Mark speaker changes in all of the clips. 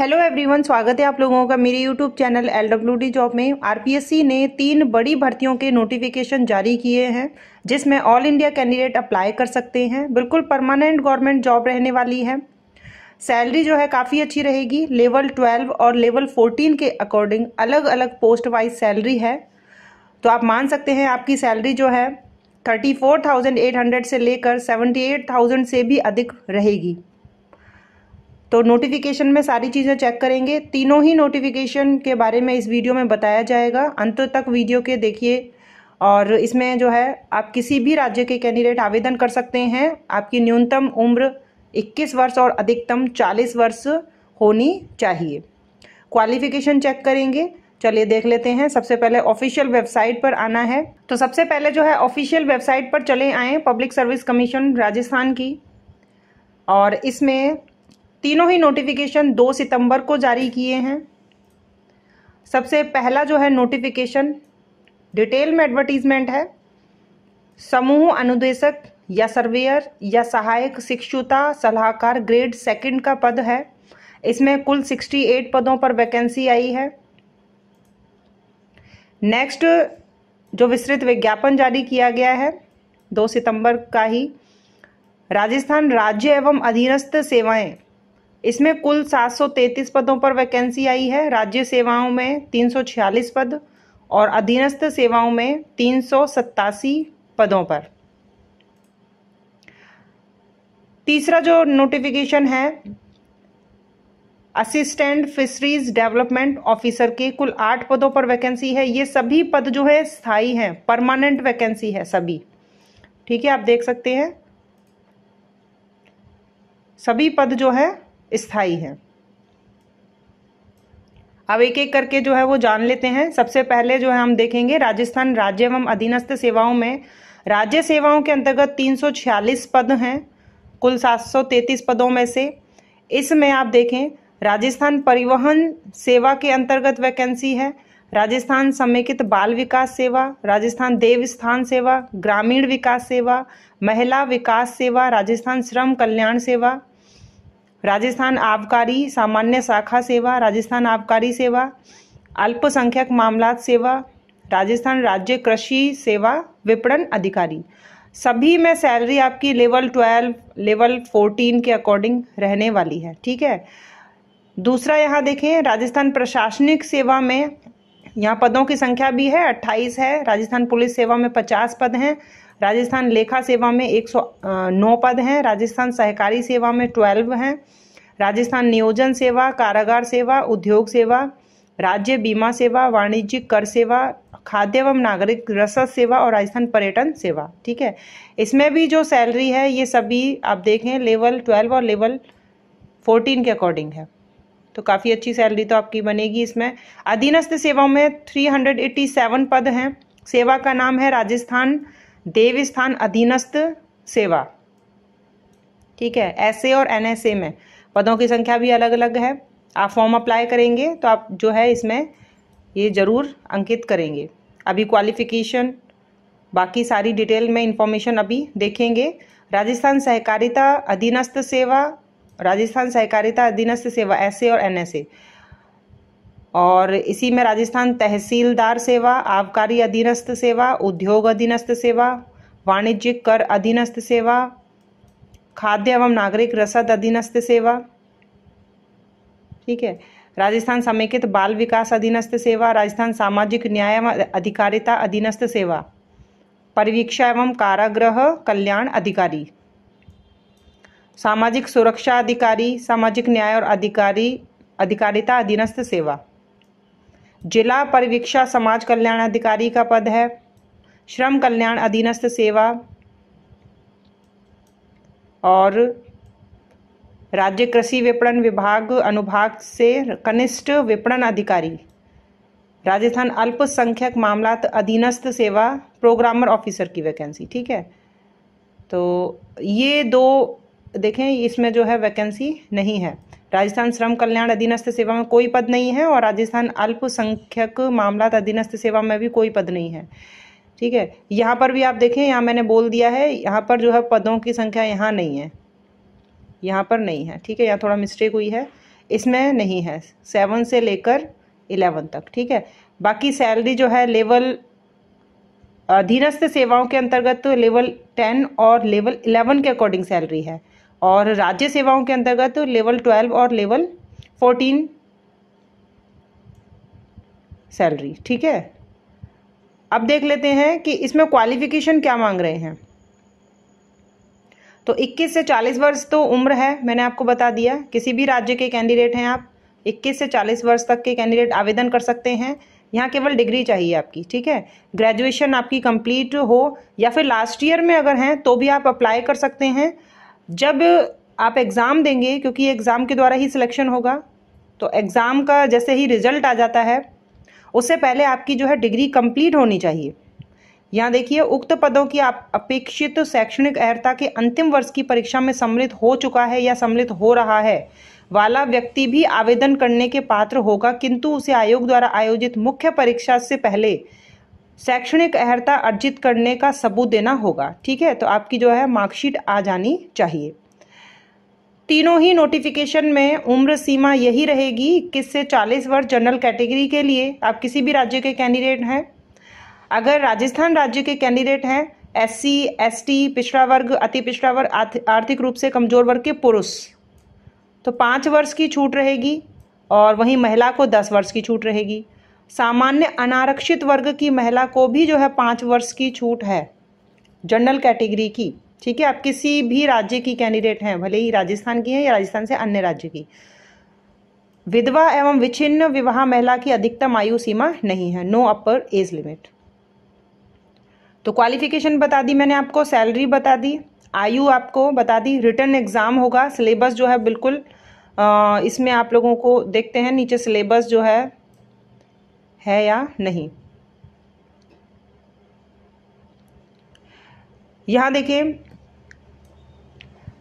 Speaker 1: hello everyone स्वागत है आप लोगों का मेरे YouTube channel L W D job में आरपीएससी ने तीन बड़ी भर्तियों के नोटिफिकेशन जारी किए हैं जिसमें ऑल इंडिया कैंडिडेट अप्लाई कर सकते हैं बिल्कुल परमानेंट गवर्नमेंट जॉब रहने वाली है सैलरी जो है काफ़ी अच्छी रहेगी लेवल ट्वेल्व और लेवल फोर्टीन के अकॉर्डिंग अलग अलग पोस्ट वाइज सैलरी है तो आप मान सकते हैं आपकी सैलरी जो है thirty four thousand eight hundred से लेकर सेवेंटी एट थाउजेंड से भी अधिक रहेगी तो नोटिफिकेशन में सारी चीज़ें चेक करेंगे तीनों ही नोटिफिकेशन के बारे में इस वीडियो में बताया जाएगा अंत तक वीडियो के देखिए और इसमें जो है आप किसी भी राज्य के कैंडिडेट आवेदन कर सकते हैं आपकी न्यूनतम उम्र 21 वर्ष और अधिकतम 40 वर्ष होनी चाहिए क्वालिफिकेशन चेक करेंगे चलिए देख लेते हैं सबसे पहले ऑफिशियल वेबसाइट पर आना है तो सबसे पहले जो है ऑफिशियल वेबसाइट पर चले आए पब्लिक सर्विस कमीशन राजस्थान की और इसमें तीनों ही नोटिफिकेशन 2 सितंबर को जारी किए हैं सबसे पहला जो है नोटिफिकेशन डिटेल में एडवर्टीजमेंट है समूह अनुदेशक या सर्वेयर या सहायक शिक्षुता सलाहकार ग्रेड सेकंड का पद है इसमें कुल 68 पदों पर वैकेंसी आई है नेक्स्ट जो विस्तृत विज्ञापन जारी किया गया है 2 सितंबर का ही राजस्थान राज्य एवं अधीनस्थ सेवाएं इसमें कुल 733 पदों पर वैकेंसी आई है राज्य सेवाओं में 346 पद और अधीनस्थ सेवाओं में तीन पदों पर तीसरा जो नोटिफिकेशन है असिस्टेंट फिशरीज डेवलपमेंट ऑफिसर के कुल आठ पदों पर वैकेंसी है ये सभी पद जो है स्थायी हैं परमानेंट वैकेंसी है सभी ठीक है आप देख सकते हैं सभी पद जो है स्थायी हैं अब एक एक करके जो है वो जान लेते हैं सबसे पहले जो है हम देखेंगे राजस्थान राज्य एवं अधीनस्थ सेवाओं में राज्य सेवाओं के अंतर्गत 346 पद हैं कुल 733 पदों में से इसमें आप देखें राजस्थान परिवहन सेवा के अंतर्गत वैकेंसी है राजस्थान समेकित बाल विकास सेवा राजस्थान देवस्थान सेवा ग्रामीण विकास सेवा महिला विकास सेवा राजस्थान श्रम कल्याण सेवा राजस्थान आबकारी सामान्य शाखा सेवा राजस्थान आबकारी सेवा अल्पसंख्यक मामलात सेवा राजस्थान राज्य कृषि सेवा विपणन अधिकारी सभी में सैलरी आपकी लेवल ट्वेल्व लेवल फोर्टीन के अकॉर्डिंग रहने वाली है ठीक है दूसरा यहाँ देखें राजस्थान प्रशासनिक सेवा में यहाँ पदों की संख्या भी है अट्ठाईस है राजस्थान पुलिस सेवा में पचास पद हैं राजस्थान लेखा सेवा में एक सौ नौ पद हैं राजस्थान सहकारी सेवा में ट्वेल्व हैं राजस्थान नियोजन सेवा कारागार सेवा उद्योग सेवा राज्य बीमा सेवा वाणिज्यिक कर सेवा खाद्य एवं नागरिक रसद सेवा और राजस्थान पर्यटन सेवा ठीक है इसमें भी जो सैलरी है ये सभी आप देखें लेवल ट्वेल्व और लेवल फोर्टीन के अकॉर्डिंग है तो काफ़ी अच्छी सैलरी तो आपकी बनेगी इसमें अधीनस्थ सेवाओं में थ्री पद हैं सेवा का नाम है राजस्थान देवस्थान अधीनस्थ सेवा ठीक है एसए और एनएसए में पदों की संख्या भी अलग अलग है आप फॉर्म अप्लाई करेंगे तो आप जो है इसमें ये ज़रूर अंकित करेंगे अभी क्वालिफिकेशन बाकी सारी डिटेल में इंफॉर्मेशन अभी देखेंगे राजस्थान सहकारिता अधीनस्थ सेवा राजस्थान सहकारिता अधीनस्थ सेवा एसए और एनएसए और इसी में राजस्थान तहसीलदार सेवा आबकारी अधीनस्थ सेवा उद्योग अधीनस्थ सेवा वाणिज्यिक कर अधीनस्थ सेवा खाद्य एवं नागरिक रसद अधीनस्थ सेवा ठीक है राजस्थान समेकित बाल विकास अधीनस्थ सेवा राजस्थान सामाजिक न्याय एवं अधिकारिता अधीनस्थ सेवा परिवीक्षा एवं कारागृह कल्याण अधिकारी सामाजिक सुरक्षा अधिकारी सामाजिक न्याय और अधिकारी अधिकारिता अधीनस्थ सेवा जिला परिवीक्षा समाज कल्याण अधिकारी का पद है श्रम कल्याण अधीनस्थ सेवा और राज्य कृषि विपणन विभाग अनुभाग से कनिष्ठ विपणन अधिकारी राजस्थान अल्पसंख्यक मामलात अधीनस्थ सेवा प्रोग्रामर ऑफिसर की वैकेंसी ठीक है तो ये दो देखें इसमें जो है वैकेंसी नहीं है राजस्थान श्रम कल्याण अधीनस्थ सेवा में कोई पद नहीं है और राजस्थान अल्पसंख्यक मामला अधीनस्थ सेवा में भी कोई पद नहीं है ठीक है यहाँ पर भी आप देखें यहाँ मैंने बोल दिया है यहाँ पर जो है पदों की संख्या यहाँ नहीं है यहाँ पर नहीं है ठीक है यहाँ थोड़ा मिस्टेक हुई है इसमें नहीं है सेवन से लेकर इलेवन तक ठीक है बाकी सैलरी जो है लेवल अधीनस्थ सेवाओं के अंतर्गत तो लेवल टेन और लेवल इलेवन के अकॉर्डिंग सैलरी है और राज्य सेवाओं के अंतर्गत तो लेवल ट्वेल्व और लेवल फोर्टीन सैलरी ठीक है अब देख लेते हैं कि इसमें क्वालिफिकेशन क्या मांग रहे हैं तो 21 से 40 वर्ष तो उम्र है मैंने आपको बता दिया किसी भी राज्य के कैंडिडेट हैं आप 21 से 40 वर्ष तक के कैंडिडेट आवेदन कर सकते हैं यहाँ केवल डिग्री चाहिए आपकी ठीक है ग्रेजुएशन आपकी कंप्लीट हो या फिर लास्ट ईयर में अगर हैं तो भी आप अप्लाई कर सकते हैं जब आप एग्ज़ाम देंगे क्योंकि एग्ज़ाम के द्वारा ही सिलेक्शन होगा तो एग्ज़ाम का जैसे ही रिजल्ट आ जाता है उससे पहले आपकी जो है डिग्री कंप्लीट होनी चाहिए यहाँ देखिए उक्त पदों की आप अपेक्षित तो शैक्षणिक अहर्ता के अंतिम वर्ष की परीक्षा में सम्मिलित हो चुका है या सम्मिलित हो रहा है वाला व्यक्ति भी आवेदन करने के पात्र होगा किंतु उसे आयोग द्वारा आयोजित मुख्य परीक्षा से पहले शैक्षणिक अहर्ता अर्जित करने का सबूत देना होगा ठीक है तो आपकी जो है मार्कशीट आ जानी चाहिए तीनों ही नोटिफिकेशन में उम्र सीमा यही रहेगी इक्कीस से चालीस वर्ष जनरल कैटेगरी के लिए आप किसी भी राज्य के कैंडिडेट हैं अगर राजस्थान राज्य के कैंडिडेट हैं एस सी एस टी पिछड़ा वर्ग अति पिछड़ा वर्ग आर्थिक रूप से कमजोर वर्ग के पुरुष तो पाँच वर्ष की छूट रहेगी और वहीं महिला को दस वर्ष की छूट रहेगी सामान्य अनारक्षित वर्ग की महिला को भी जो है पाँच वर्ष की छूट है जनरल कैटेगरी की ठीक है आप किसी भी राज्य की कैंडिडेट हैं भले ही राजस्थान की हैं या राजस्थान से अन्य राज्य की विधवा एवं विच्छिन्न विवाह महिला की अधिकतम आयु सीमा नहीं है नो अपर एज लिमिट तो क्वालिफिकेशन बता दी मैंने आपको सैलरी बता दी आयु आपको बता दी रिटर्न एग्ज़ाम होगा सिलेबस जो है बिल्कुल आ, इसमें आप लोगों को देखते हैं नीचे सिलेबस जो है है या नहीं यहां देखिए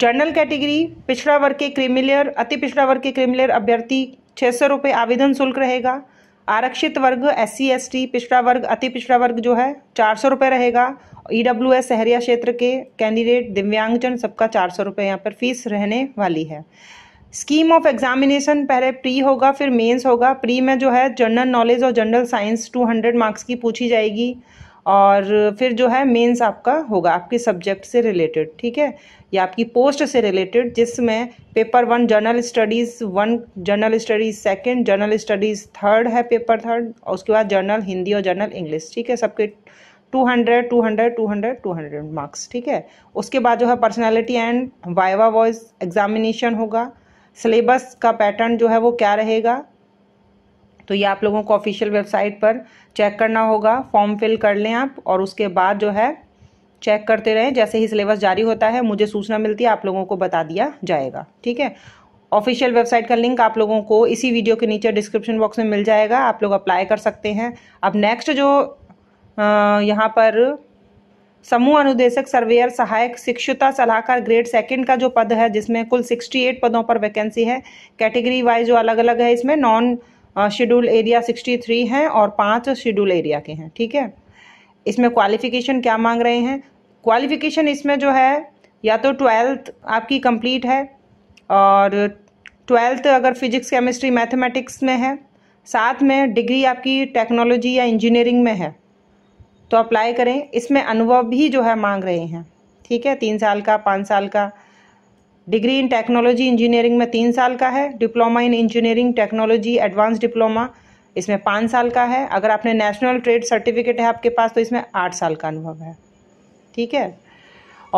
Speaker 1: जनरल कैटेगरी पिछड़ा वर्ग के क्रिमिलियर अति पिछड़ा वर्ग के क्रिमिलियर अभ्यर्थी छह सौ रुपये आवेदन शुल्क रहेगा आरक्षित वर्ग एस सी एस टी पिछड़ा वर्ग अति पिछड़ा वर्ग जो है चार सौ रुपये रहेगा ई डब्ल्यू एस शहरिया क्षेत्र के कैंडिडेट दिव्यांगजन सबका चार सौ रुपये यहाँ पर फीस रहने वाली है स्कीम ऑफ एग्जामिनेशन पहले प्री होगा फिर मेंस होगा प्री में जो है जनरल नॉलेज और जनरल साइंस 200 मार्क्स की पूछी जाएगी और फिर जो है मेंस आपका होगा आपके सब्जेक्ट से रिलेटेड ठीक है या आपकी पोस्ट से रिलेटेड जिसमें paper one general studies one general studies second general studies third है पेपर थर्ड और उसके बाद जर्नल हिंदी और जर्नल इंग्लिश ठीक है सबके two hundred two hundred two hundred two hundred marks ठीक है उसके बाद जो है personality and viva voce examination होगा सिलेबस का पैटर्न जो है वो क्या रहेगा तो ये आप लोगों को ऑफिशियल वेबसाइट पर चेक करना होगा फॉर्म फिल कर लें आप और उसके बाद जो है चेक करते रहें जैसे ही सिलेबस जारी होता है मुझे सूचना मिलती है आप लोगों को बता दिया जाएगा ठीक है ऑफिशियल वेबसाइट का लिंक आप लोगों को इसी वीडियो के नीचे डिस्क्रिप्शन बॉक्स में मिल जाएगा आप लोग अप्लाई कर सकते हैं अब नेक्स्ट जो यहाँ पर समूह अनुदेशक सर्वेयर सहायक शिक्षुता सलाहकार ग्रेड सेकंड का जो पद है जिसमें कुल 68 पदों पर वैकेंसी है कैटेगरी वाइज जो अलग अलग है इसमें नॉन शेड्यूल एरिया 63 हैं और पांच शेड्यूल एरिया के हैं ठीक है इसमें क्वालिफिकेशन क्या मांग रहे हैं क्वालिफिकेशन इसमें जो है या तो ट्वेल्थ आपकी कंप्लीट है और ट्वेल्थ अगर फिजिक्स केमिस्ट्री मैथमेटिक्स में है साथ में डिग्री आपकी टेक्नोलॉजी या इंजीनियरिंग में है तो अप्लाई करें इसमें अनुभव भी जो है मांग रहे हैं ठीक है तीन साल का पाँच साल का डिग्री इन टेक्नोलॉजी इंजीनियरिंग में तीन साल का है diploma in engineering technology advance diploma इसमें पाँच साल का है अगर आपने नेशनल ट्रेड सर्टिफिकेट है आपके पास तो इसमें आठ साल का अनुभव है ठीक है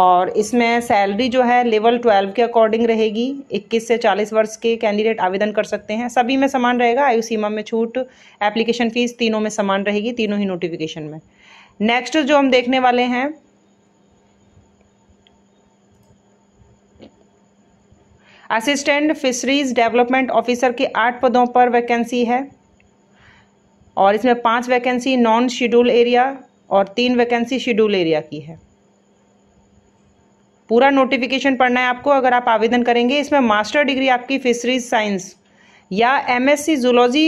Speaker 1: और इसमें सैलरी जो है लेवल ट्वेल्व के अकॉर्डिंग रहेगी इक्कीस से चालीस वर्ष के कैंडिडेट आवेदन कर सकते हैं सभी में समान रहेगा आयु सीमा में छूट एप्लीकेशन फ़ीस तीनों में समान रहेगी तीनों ही नोटिफिकेशन में नेक्स्ट जो हम देखने वाले हैं असिस्टेंट फिशरीज डेवलपमेंट ऑफिसर के आठ पदों पर वैकेंसी है और इसमें पांच वैकेंसी नॉन शेड्यूल एरिया और तीन वैकेंसी शेड्यूल एरिया की है पूरा नोटिफिकेशन पढ़ना है आपको अगर आप आवेदन करेंगे इसमें मास्टर डिग्री आपकी फिशरीज साइंस या एमएससी जूलॉजी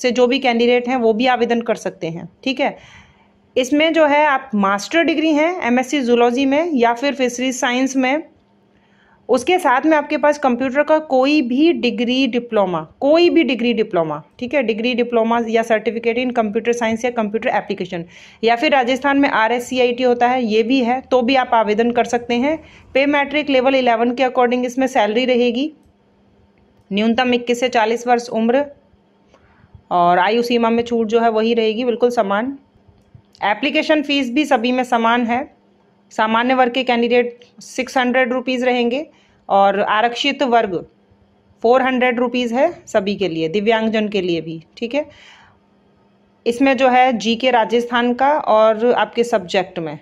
Speaker 1: से जो भी कैंडिडेट हैं वो भी आवेदन कर सकते हैं ठीक है इसमें जो है आप मास्टर डिग्री हैं एमएससी जूलॉजी में या फिर फिशरीज साइंस में उसके साथ में आपके पास कंप्यूटर का कोई भी डिग्री डिप्लोमा कोई भी डिग्री डिप्लोमा ठीक है डिग्री डिप्लोमा या सर्टिफिकेट इन कंप्यूटर साइंस या कंप्यूटर एप्लीकेशन या फिर राजस्थान में आर एस होता है ये भी है तो भी आप आवेदन कर सकते हैं पे मैट्रिक लेवल इलेवन के अकॉर्डिंग इसमें सैलरी रहेगी न्यूनतम इक्कीस से चालीस वर्ष उम्र और आयु सीमा में छूट जो है वही रहेगी बिल्कुल समान एप्लीकेशन फ़ीस भी सभी में समान है सामान्य वर्ग के कैंडिडेट सिक्स हंड्रेड रुपीज़ रहेंगे और आरक्षित वर्ग फोर हंड्रेड रुपीज़ है सभी के लिए दिव्यांगजन के लिए भी ठीक है इसमें जो है जी के राजस्थान का और आपके सब्जेक्ट में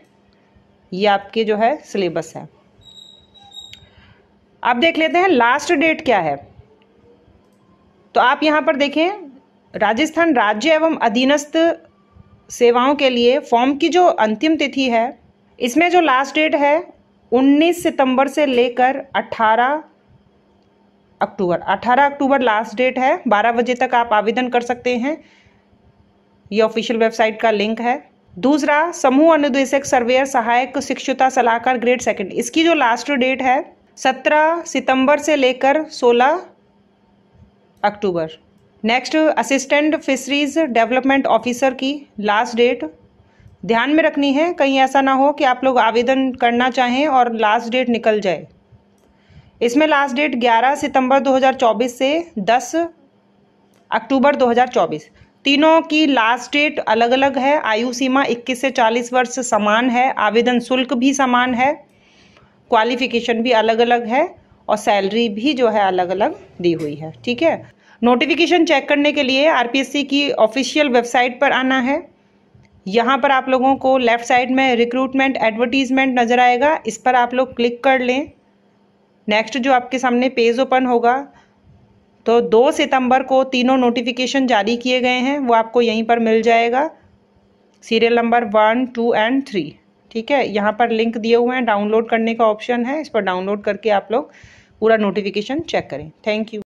Speaker 1: ये आपके जो है सिलेबस है अब देख लेते हैं लास्ट डेट क्या है तो आप यहाँ पर देखें राजस्थान राज्य एवं अधीनस्थ सेवाओं के लिए फॉर्म की जो अंतिम तिथि है इसमें जो लास्ट डेट है 19 सितंबर से लेकर 18 अक्टूबर 18 अक्टूबर लास्ट डेट है 12 बजे तक आप आवेदन कर सकते हैं ये ऑफिशियल वेबसाइट का लिंक है दूसरा समूह अनुदेशक सर्वेयर सहायक शिक्षुता सलाहकार ग्रेड सेकंड इसकी जो लास्ट डेट है 17 सितंबर से लेकर 16 अक्टूबर next assistant fisheries development officer की लास्ट डेट ध्यान में रखनी है कहीं ऐसा ना हो कि आप लोग आवेदन करना चाहें और लास्ट डेट निकल जाए इसमें लास्ट डेट 11 सितंबर 2024 से 10 अक्टूबर 2024 तीनों की लास्ट डेट अलग अलग है आयु सीमा 21 से 40 वर्ष समान है आवेदन शुल्क भी समान है क्वालिफिकेशन भी अलग अलग है और सैलरी भी जो है अलग अलग दी हुई है ठीक है नोटिफिकेशन चेक करने के लिए आर की ऑफिशियल वेबसाइट पर आना है यहाँ पर आप लोगों को लेफ़्ट साइड में रिक्रूटमेंट एडवर्टीज़मेंट नज़र आएगा इस पर आप लोग क्लिक कर लें नेक्स्ट जो आपके सामने पेज ओपन होगा तो 2 सितंबर को तीनों नोटिफिकेशन जारी किए गए हैं वो आपको यहीं पर मिल जाएगा serial number one two and three ठीक है यहाँ पर लिंक दिए हुए हैं डाउनलोड करने का ऑप्शन है इस पर डाउनलोड करके आप लोग पूरा नोटिफिकेशन चेक करें थैंक यू